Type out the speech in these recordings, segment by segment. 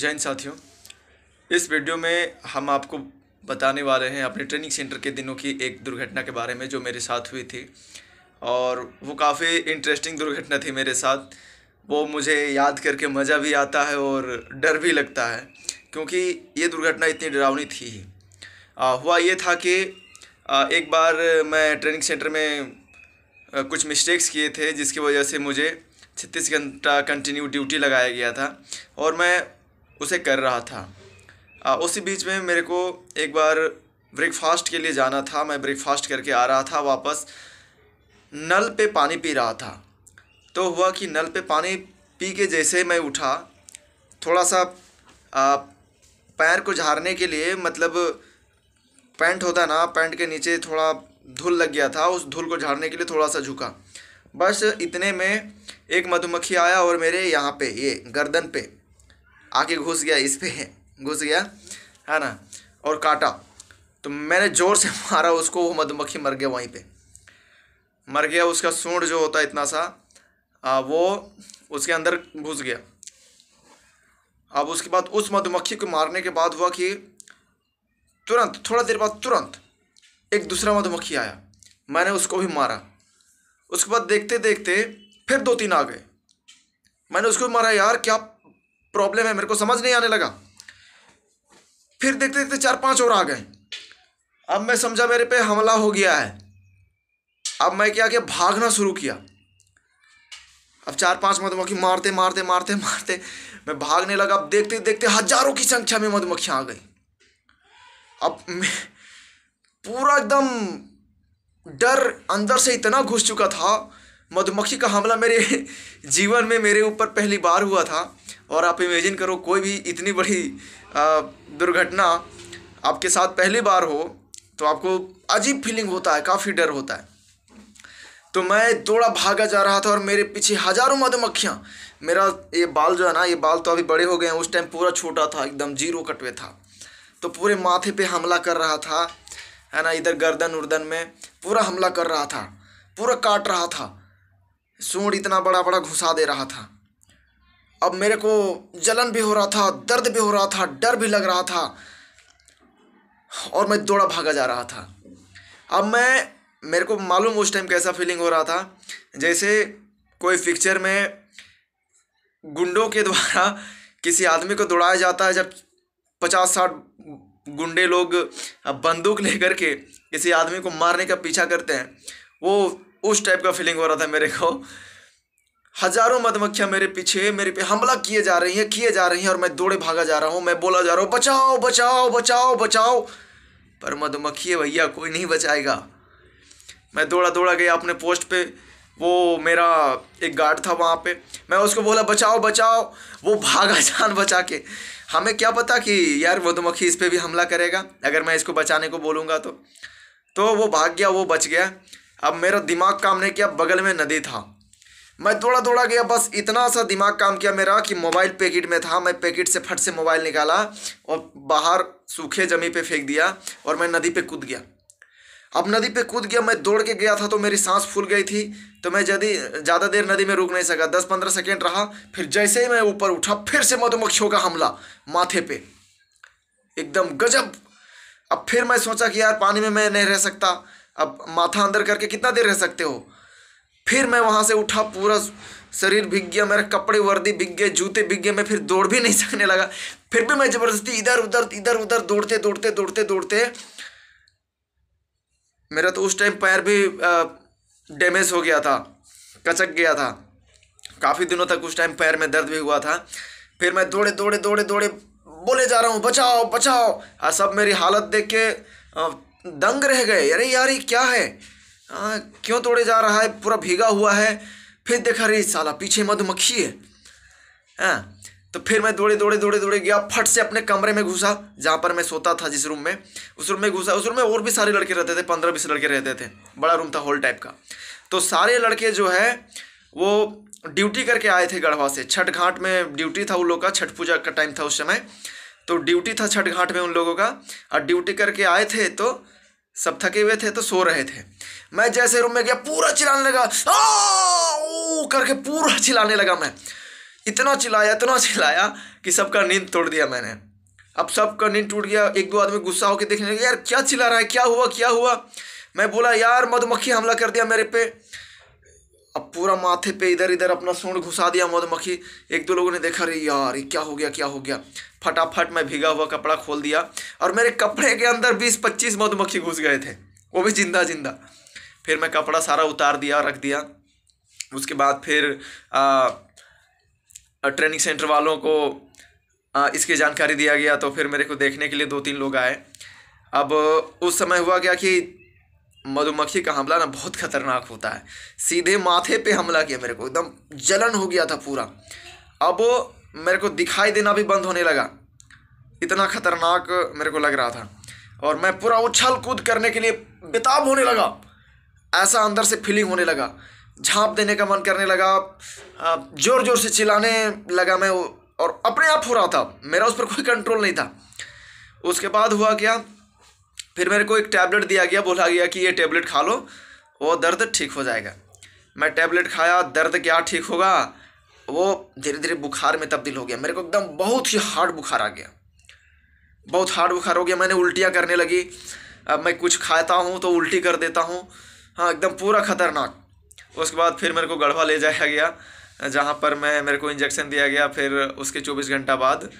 जैन साथियों इस वीडियो में हम आपको बताने वाले हैं अपने ट्रेनिंग सेंटर के दिनों की एक दुर्घटना के बारे में जो मेरे साथ हुई थी और वो काफ़ी इंटरेस्टिंग दुर्घटना थी मेरे साथ वो मुझे याद करके मज़ा भी आता है और डर भी लगता है क्योंकि ये दुर्घटना इतनी डरावनी थी आ, हुआ ये था कि आ, एक बार मैं ट्रेनिंग सेंटर में आ, कुछ मिस्टेक्स किए थे जिसकी वजह से मुझे छत्तीस घंटा कंटिन्यू ड्यूटी लगाया गया था और मैं उसे कर रहा था आ, उसी बीच में मेरे को एक बार ब्रेकफास्ट के लिए जाना था मैं ब्रेकफास्ट करके आ रहा था वापस नल पे पानी पी रहा था तो हुआ कि नल पे पानी पी के जैसे मैं उठा थोड़ा सा आ, पैर को झाड़ने के लिए मतलब पैंट होता ना पैंट के नीचे थोड़ा धूल लग गया था उस धूल को झाड़ने के लिए थोड़ा सा झुका बस इतने में एक मधुमक्खी आया और मेरे यहाँ पे ये गर्दन पे आके घुस गया इस पर घुस गया है ना और काटा तो मैंने ज़ोर से मारा उसको वो मधुमक्खी मर गया वहीं पे मर गया उसका सूंड जो होता है इतना सा आ, वो उसके अंदर घुस गया अब उसके बाद उस मधुमक्खी को मारने के बाद हुआ कि तुरंत थोड़ा देर बाद तुरंत एक दूसरा मधुमक्खी आया मैंने उसको भी मारा उसके बाद देखते देखते फिर दो तीन आ गए मैंने उसको भी मारा यार क्या प्रॉब्लम है मेरे को समझ नहीं आने लगा फिर देखते देखते चार पांच और आ गए अब मैं समझा मेरे पे हमला हो गया है अब मैं क्या किया भागना शुरू किया अब चार पांच मधुमक्खी मारते मारते मारते मारते मैं भागने लगा अब देखते देखते हजारों की संख्या में मधुमक्खियां आ गई अब पूरा एकदम डर अंदर से इतना घुस चुका था मधुमक्खी का हमला मेरे जीवन में मेरे ऊपर पहली बार हुआ था और आप इमेजिन करो कोई भी इतनी बड़ी दुर्घटना आपके साथ पहली बार हो तो आपको अजीब फीलिंग होता है काफ़ी डर होता है तो मैं दौड़ा भागा जा रहा था और मेरे पीछे हजारों मधुमक्खियाँ मेरा ये बाल जो है ना ये बाल तो अभी बड़े हो गए हैं उस टाइम पूरा छोटा था एकदम जीरो कट था तो पूरे माथे पे हमला कर रहा था है ना इधर गर्दन उर्दन में पूरा हमला कर रहा था पूरा काट रहा था सूढ़ इतना बड़ा बड़ा घुसा दे रहा था अब मेरे को जलन भी हो रहा था दर्द भी हो रहा था डर भी लग रहा था और मैं दौड़ा भागा जा रहा था अब मैं मेरे को मालूम उस टाइम कैसा फीलिंग हो रहा था जैसे कोई पिक्चर में गुंडों के द्वारा किसी आदमी को दौड़ाया जाता है जब पचास साठ गुंडे लोग बंदूक लेकर के किसी आदमी को मारने का पीछा करते हैं वो उस टाइप का फीलिंग हो रहा था मेरे को हजारों मधुमक्खियां मेरे पीछे मेरे पे हमला किए जा रही हैं किए जा रही हैं और मैं दौड़े भागा जा रहा हूँ मैं बोला जा रहा हूँ बचाओ बचाओ बचाओ बचाओ पर मधुमक्खी भैया कोई नहीं बचाएगा मैं दौड़ा दौड़ा गया अपने पोस्ट पे वो मेरा एक गार्ड था वहाँ पे मैं उसको बोला बचाओ बचाओ वो भागा जान बचा के हमें क्या पता कि यार मधुमक्खी इस पर भी हमला करेगा अगर मैं इसको बचाने को बोलूँगा तो तो वो भाग गया वो बच गया अब मेरा दिमाग काम नहीं किया बगल में नदी था मैं दौड़ा दौड़ा गया बस इतना सा दिमाग काम किया मेरा कि मोबाइल पैकेट में था मैं पैकेट से फट से मोबाइल निकाला और बाहर सूखे जमी पे फेंक दिया और मैं नदी पे कूद गया अब नदी पे कूद गया मैं दौड़ के गया था तो मेरी सांस फूल गई थी तो मैं यदि ज़्यादा देर नदी में रुक नहीं सका दस पंद्रह सेकेंड रहा फिर जैसे ही मैं ऊपर उठा फिर से मधुमक्खियों का हमला माथे पे एकदम गजब अब फिर मैं सोचा कि यार पानी में मैं नहीं रह सकता अब माथा अंदर करके कितना देर रह सकते हो फिर मैं वहाँ से उठा पूरा शरीर भीग गया मेरे कपड़े वर्दी भीग गए जूते भीग गए मैं फिर दौड़ भी नहीं सकने लगा फिर भी मैं ज़बरदस्ती इधर उधर इधर उधर दौड़ते दौड़ते दौड़ते दौड़ते मेरा तो उस टाइम पैर भी डैमेज हो गया था कचक गया था काफ़ी दिनों तक उस टाइम पैर में दर्द भी हुआ था फिर मैं दौड़े दौड़े दौड़े दौड़े बोले जा रहा हूँ बचाओ बचाओ और सब मेरी हालत देख के दंग रह गए अरे यार ये क्या है आ, हाँ, क्यों तोड़े जा रहा है पूरा भीगा हुआ है फिर देखा रे साला पीछे मधुमक्खी है आ, हाँ, तो फिर मैं दौड़े दौड़े दौड़े दौड़े गया फट से अपने कमरे में घुसा जहाँ पर मैं सोता था जिस रूम में उस रूम में घुसा उस रूम में और भी सारे लड़के रहते थे पंद्रह बीस लड़के रहते थे बड़ा रूम था हॉल टाइप का तो सारे लड़के जो है वो ड्यूटी करके आए थे गढ़वा से छठ घाट में ड्यूटी था उन लोग का छठ पूजा का टाइम था उस समय तो ड्यूटी था छठ घाट में उन लोगों का और ड्यूटी करके आए थे तो सब थके हुए थे तो सो रहे थे मैं जैसे रूम में गया पूरा चिल्लाने लगा ओ करके पूरा चिल्लाने लगा मैं इतना चिल्लाया इतना चिल्लाया कि सबका नींद तोड़ दिया मैंने अब सबका नींद टूट गया एक दो आदमी गुस्सा होकर देखने लगे यार क्या चिल्ला रहा है क्या हुआ क्या हुआ मैं बोला यार मधुमक्खी हमला कर दिया मेरे पे अब पूरा माथे पे इधर इधर अपना सूंड घुसा दिया मधुमक्खी एक दो लोगों ने देखा अरे यार ये क्या हो गया क्या हो गया फटाफट मैं भीगा हुआ कपड़ा खोल दिया और मेरे कपड़े के अंदर बीस पच्चीस मधुमक्खी घुस गए थे वो भी जिंदा जिंदा फिर मैं कपड़ा सारा उतार दिया रख दिया उसके बाद फिर आ, ट्रेनिंग सेंटर वालों को आ, इसकी जानकारी दिया गया तो फिर मेरे को देखने के लिए दो तीन लोग आए अब उस समय हुआ क्या कि मधुमक्खी का हमला ना बहुत खतरनाक होता है सीधे माथे पे हमला किया मेरे को एकदम जलन हो गया था पूरा अब मेरे को दिखाई देना भी बंद होने लगा इतना खतरनाक मेरे को लग रहा था और मैं पूरा उछल कूद करने के लिए बेताब होने लगा ऐसा अंदर से फीलिंग होने लगा झांप देने का मन करने लगा ज़ोर ज़ोर से चिल्लाने लगा मैं और अपने आप हो रहा था मेरा उस पर कोई कंट्रोल नहीं था उसके बाद हुआ क्या फिर मेरे को एक टैबलेट दिया गया बोला गया कि ये टैबलेट खा लो वो दर्द ठीक हो जाएगा मैं टैबलेट खाया दर्द क्या ठीक होगा वो धीरे धीरे बुखार में तब्दील हो गया मेरे को एकदम बहुत ही हार्ड बुखार आ गया बहुत हार्ड बुखार हो गया मैंने उल्टियाँ करने लगी अब मैं कुछ खाता हूँ तो उल्टी कर देता हूँ हाँ एकदम पूरा ख़तरनाक उसके बाद फिर मेरे को गढ़वा ले जाया गया जहाँ पर मैं मेरे को इंजेक्शन दिया गया फिर उसके चौबीस घंटा बाद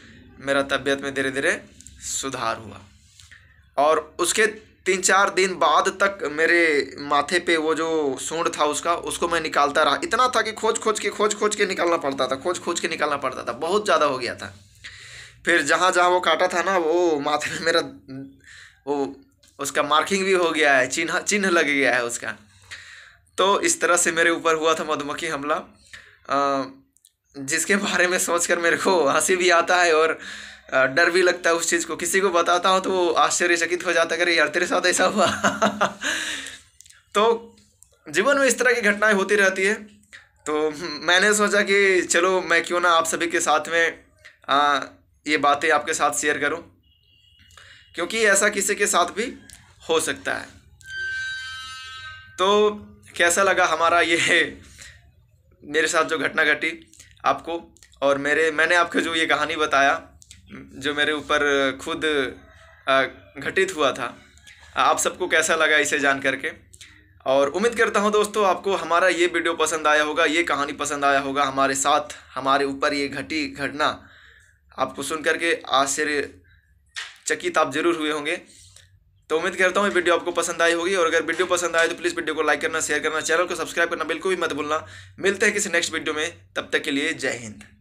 मेरा तबीयत में धीरे धीरे सुधार हुआ और उसके तीन चार दिन बाद तक मेरे माथे पे वो जो सूंड था उसका उसको मैं निकालता रहा इतना था कि खोज खोज के खोज खोज के निकालना पड़ता था खोज खोज के निकालना पड़ता था बहुत ज़्यादा हो गया था फिर जहाँ जहाँ वो काटा था ना वो माथे में मेरा वो उसका मार्किंग भी हो गया है चिन्ह चिन्ह लग गया है उसका तो इस तरह से मेरे ऊपर हुआ था मधुमक्खी हमला जिसके बारे में सोच कर मेरे को हंसी भी आता है और डर भी लगता है उस चीज़ को किसी को बताता हूँ तो वो आश्चर्यचकित हो जाता करे यार तेरे साथ ऐसा हुआ तो जीवन में इस तरह की घटनाएं होती रहती है तो मैंने सोचा कि चलो मैं क्यों ना आप सभी के साथ में आ, ये बातें आपके साथ शेयर करूं क्योंकि ऐसा किसी के साथ भी हो सकता है तो कैसा लगा हमारा ये मेरे साथ जो घटना घटी आपको और मेरे मैंने आपको जो ये कहानी बताया जो मेरे ऊपर खुद घटित हुआ था आप सबको कैसा लगा इसे जान करके और उम्मीद करता हूँ दोस्तों आपको हमारा ये वीडियो पसंद आया होगा ये कहानी पसंद आया होगा हमारे साथ हमारे ऊपर ये घटी घटना आपको सुन करके आश्चर्य चकित आप जरूर हुए होंगे तो उम्मीद करता हूँ ये वीडियो आपको पसंद आई होगी और अगर वीडियो पसंद आए तो प्लीज़ वीडियो को लाइक करना शेयर करना चैनल को सब्सक्राइब करना बिल्कुल भी मत भूलना मिलते हैं किसी नेक्स्ट वीडियो में तब तक के लिए जय हिंद